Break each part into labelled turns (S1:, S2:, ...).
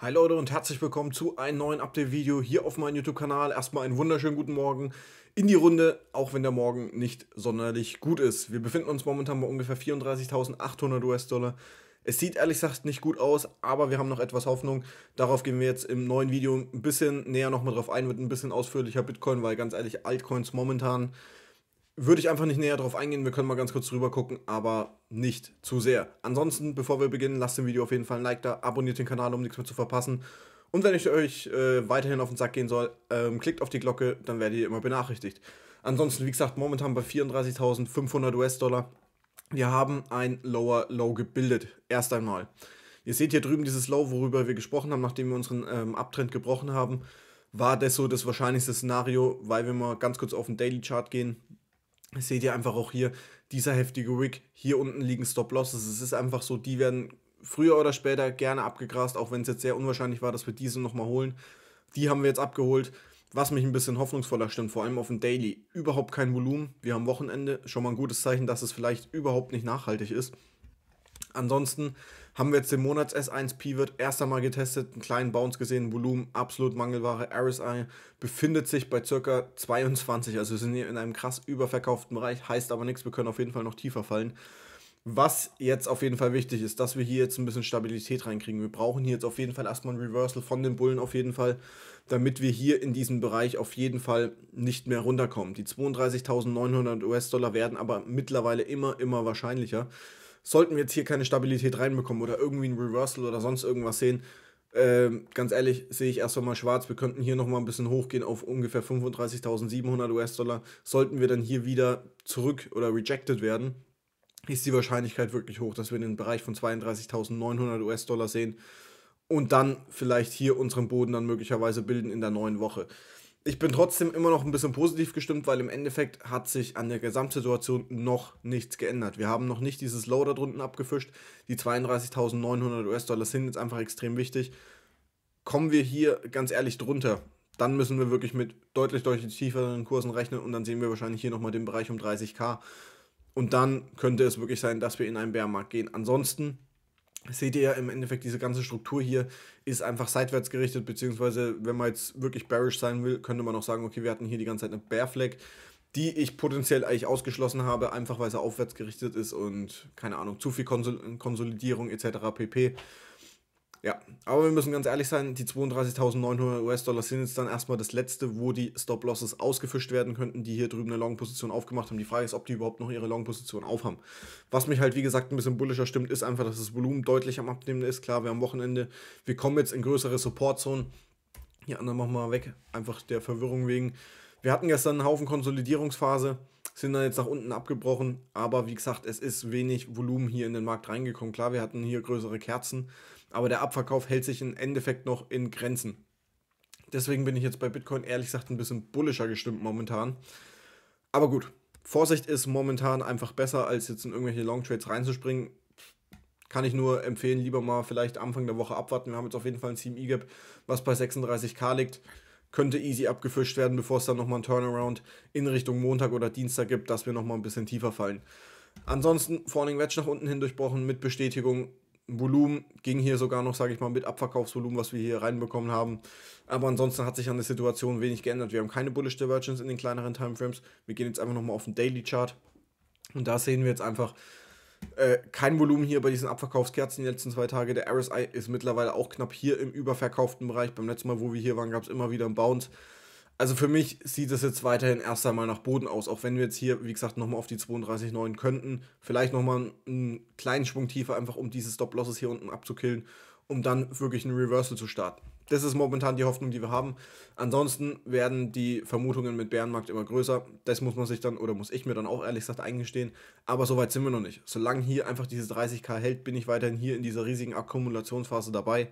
S1: Hi Leute und herzlich willkommen zu einem neuen Update-Video hier auf meinem YouTube-Kanal. Erstmal einen wunderschönen guten Morgen in die Runde, auch wenn der Morgen nicht sonderlich gut ist. Wir befinden uns momentan bei ungefähr 34.800 US-Dollar. Es sieht ehrlich gesagt nicht gut aus, aber wir haben noch etwas Hoffnung. Darauf gehen wir jetzt im neuen Video ein bisschen näher nochmal drauf ein, wird ein bisschen ausführlicher Bitcoin, weil ganz ehrlich, Altcoins momentan würde ich einfach nicht näher drauf eingehen. Wir können mal ganz kurz drüber gucken, aber nicht zu sehr. Ansonsten, bevor wir beginnen, lasst dem Video auf jeden Fall ein Like da, abonniert den Kanal, um nichts mehr zu verpassen. Und wenn ich euch äh, weiterhin auf den Sack gehen soll, ähm, klickt auf die Glocke, dann werdet ihr immer benachrichtigt. Ansonsten, wie gesagt, momentan bei 34.500 US-Dollar. Wir haben ein Lower Low gebildet, erst einmal. Ihr seht hier drüben dieses Low, worüber wir gesprochen haben, nachdem wir unseren ähm, Abtrend gebrochen haben war das so das wahrscheinlichste Szenario, weil wir mal ganz kurz auf den Daily Chart gehen, seht ihr einfach auch hier, dieser heftige Wick, hier unten liegen Stop-Losses. Es ist einfach so, die werden früher oder später gerne abgegrast, auch wenn es jetzt sehr unwahrscheinlich war, dass wir diese nochmal holen. Die haben wir jetzt abgeholt, was mich ein bisschen hoffnungsvoller stimmt, vor allem auf dem Daily. Überhaupt kein Volumen, wir haben Wochenende, schon mal ein gutes Zeichen, dass es vielleicht überhaupt nicht nachhaltig ist. Ansonsten haben wir jetzt den Monats S1 Pivot erst einmal getestet, einen kleinen Bounce gesehen, Volumen, absolut Mangelware. RSI befindet sich bei ca. 22, also sind hier in einem krass überverkauften Bereich, heißt aber nichts, wir können auf jeden Fall noch tiefer fallen. Was jetzt auf jeden Fall wichtig ist, dass wir hier jetzt ein bisschen Stabilität reinkriegen. Wir brauchen hier jetzt auf jeden Fall erstmal ein Reversal von den Bullen auf jeden Fall, damit wir hier in diesem Bereich auf jeden Fall nicht mehr runterkommen. Die 32.900 US-Dollar werden aber mittlerweile immer, immer wahrscheinlicher sollten wir jetzt hier keine Stabilität reinbekommen oder irgendwie ein Reversal oder sonst irgendwas sehen, ähm, ganz ehrlich, sehe ich erst einmal schwarz. Wir könnten hier nochmal ein bisschen hochgehen auf ungefähr 35.700 US-Dollar. Sollten wir dann hier wieder zurück oder rejected werden, ist die Wahrscheinlichkeit wirklich hoch, dass wir den Bereich von 32.900 US-Dollar sehen und dann vielleicht hier unseren Boden dann möglicherweise bilden in der neuen Woche ich bin trotzdem immer noch ein bisschen positiv gestimmt, weil im Endeffekt hat sich an der Gesamtsituation noch nichts geändert. Wir haben noch nicht dieses Low da drunten abgefischt. Die 32.900 US-Dollar sind jetzt einfach extrem wichtig. Kommen wir hier ganz ehrlich drunter, dann müssen wir wirklich mit deutlich, deutlich tieferen Kursen rechnen und dann sehen wir wahrscheinlich hier nochmal den Bereich um 30k. Und dann könnte es wirklich sein, dass wir in einen Bärmarkt gehen. Ansonsten seht ihr ja im Endeffekt, diese ganze Struktur hier ist einfach seitwärts gerichtet, beziehungsweise wenn man jetzt wirklich bearish sein will, könnte man auch sagen, okay, wir hatten hier die ganze Zeit eine Bear Flag, die ich potenziell eigentlich ausgeschlossen habe, einfach weil sie aufwärts gerichtet ist und keine Ahnung, zu viel Konsolidierung etc. pp. Ja, aber wir müssen ganz ehrlich sein, die 32.900 US-Dollar sind jetzt dann erstmal das letzte, wo die Stop-Losses ausgefischt werden könnten, die hier drüben eine Long-Position aufgemacht haben. Die Frage ist, ob die überhaupt noch ihre Long-Position aufhaben. Was mich halt, wie gesagt, ein bisschen bullischer stimmt, ist einfach, dass das Volumen deutlich am Abnehmen ist. Klar, wir haben Wochenende, wir kommen jetzt in größere Support-Zonen. Die anderen machen wir weg, einfach der Verwirrung wegen. Wir hatten gestern einen Haufen Konsolidierungsphase, sind dann jetzt nach unten abgebrochen, aber wie gesagt, es ist wenig Volumen hier in den Markt reingekommen. Klar, wir hatten hier größere Kerzen, aber der Abverkauf hält sich im Endeffekt noch in Grenzen. Deswegen bin ich jetzt bei Bitcoin ehrlich gesagt ein bisschen bullischer gestimmt momentan. Aber gut, Vorsicht ist momentan einfach besser, als jetzt in irgendwelche Long Trades reinzuspringen. Kann ich nur empfehlen, lieber mal vielleicht Anfang der Woche abwarten. Wir haben jetzt auf jeden Fall ein Team E-Gap, was bei 36k liegt. Könnte easy abgefischt werden, bevor es dann nochmal ein Turnaround in Richtung Montag oder Dienstag gibt, dass wir nochmal ein bisschen tiefer fallen. Ansonsten Falling Wedge nach unten hin durchbrochen mit Bestätigung Volumen ging hier sogar noch, sage ich mal, mit Abverkaufsvolumen, was wir hier reinbekommen haben. Aber ansonsten hat sich an der Situation wenig geändert. Wir haben keine Bullish Divergence in den kleineren Timeframes. Wir gehen jetzt einfach nochmal auf den Daily Chart. Und da sehen wir jetzt einfach äh, kein Volumen hier bei diesen Abverkaufskerzen die letzten zwei Tage. Der RSI ist mittlerweile auch knapp hier im überverkauften Bereich. Beim letzten Mal, wo wir hier waren, gab es immer wieder einen Bounce. Also für mich sieht es jetzt weiterhin erst einmal nach Boden aus, auch wenn wir jetzt hier, wie gesagt, nochmal auf die 32,9 könnten. Vielleicht nochmal einen kleinen Schwung tiefer, einfach um diese Stop-Losses hier unten abzukillen, um dann wirklich einen Reversal zu starten. Das ist momentan die Hoffnung, die wir haben. Ansonsten werden die Vermutungen mit Bärenmarkt immer größer. Das muss man sich dann, oder muss ich mir dann auch ehrlich gesagt eingestehen. Aber so weit sind wir noch nicht. Solange hier einfach diese 30k hält, bin ich weiterhin hier in dieser riesigen Akkumulationsphase dabei.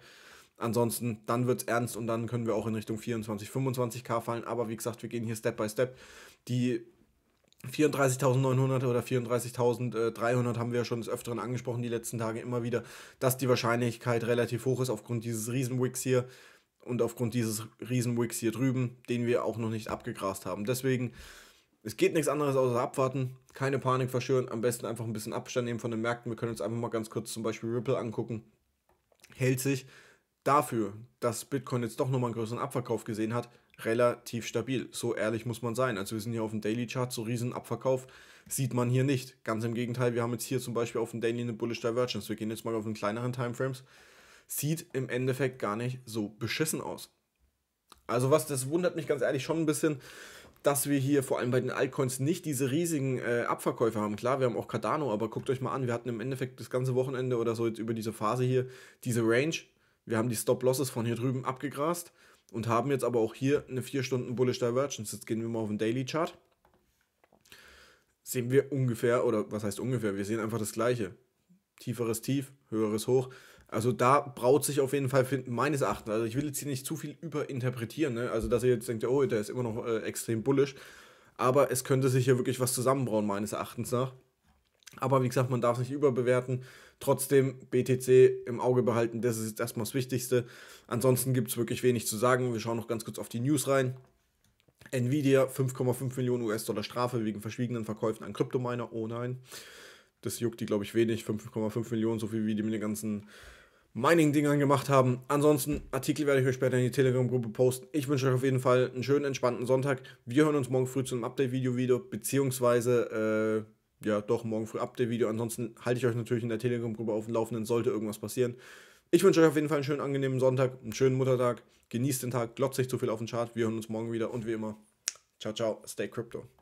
S1: Ansonsten, dann wird es ernst und dann können wir auch in Richtung 24, 25k fallen. Aber wie gesagt, wir gehen hier Step by Step. Die 34.900 oder 34.300 haben wir ja schon des Öfteren angesprochen, die letzten Tage immer wieder, dass die Wahrscheinlichkeit relativ hoch ist aufgrund dieses Riesenwicks hier und aufgrund dieses Riesenwicks hier drüben, den wir auch noch nicht abgegrast haben. Deswegen, es geht nichts anderes außer abwarten, keine Panik verschüren, am besten einfach ein bisschen Abstand nehmen von den Märkten. Wir können uns einfach mal ganz kurz zum Beispiel Ripple angucken. Hält sich, dafür, dass Bitcoin jetzt doch nochmal einen größeren Abverkauf gesehen hat, relativ stabil. So ehrlich muss man sein. Also wir sind hier auf dem Daily Chart, so riesen Abverkauf sieht man hier nicht. Ganz im Gegenteil, wir haben jetzt hier zum Beispiel auf dem Daily eine Bullish Divergence. Wir gehen jetzt mal auf den kleineren Timeframes. Sieht im Endeffekt gar nicht so beschissen aus. Also was, das wundert mich ganz ehrlich schon ein bisschen, dass wir hier vor allem bei den Altcoins nicht diese riesigen äh, Abverkäufe haben. Klar, wir haben auch Cardano, aber guckt euch mal an, wir hatten im Endeffekt das ganze Wochenende oder so jetzt über diese Phase hier diese Range wir haben die Stop-Losses von hier drüben abgegrast und haben jetzt aber auch hier eine 4 Stunden Bullish Divergence. Jetzt gehen wir mal auf den Daily Chart. Sehen wir ungefähr, oder was heißt ungefähr, wir sehen einfach das gleiche. Tieferes Tief, höheres Hoch. Also da braut sich auf jeden Fall meines Erachtens. Also ich will jetzt hier nicht zu viel überinterpretieren, ne? also dass ihr jetzt denkt, oh, der ist immer noch äh, extrem bullish. Aber es könnte sich hier wirklich was zusammenbrauen, meines Erachtens nach. Aber wie gesagt, man darf es nicht überbewerten. Trotzdem BTC im Auge behalten, das ist jetzt erstmal das Wichtigste. Ansonsten gibt es wirklich wenig zu sagen. Wir schauen noch ganz kurz auf die News rein. Nvidia 5,5 Millionen US-Dollar Strafe wegen verschwiegenen Verkäufen an Kryptominer. Oh nein, das juckt die, glaube ich, wenig. 5,5 Millionen, so viel wie die mit den ganzen Mining-Dingern gemacht haben. Ansonsten, Artikel werde ich euch später in die Telegram-Gruppe posten. Ich wünsche euch auf jeden Fall einen schönen, entspannten Sonntag. Wir hören uns morgen früh zu einem Update-Video wieder, beziehungsweise. Äh ja, doch morgen früh Update-Video. Ansonsten halte ich euch natürlich in der Telegram-Gruppe auf dem Laufenden, sollte irgendwas passieren. Ich wünsche euch auf jeden Fall einen schönen, angenehmen Sonntag, einen schönen Muttertag. Genießt den Tag, glotzt nicht zu viel auf den Chart. Wir hören uns morgen wieder und wie immer, ciao, ciao, stay crypto.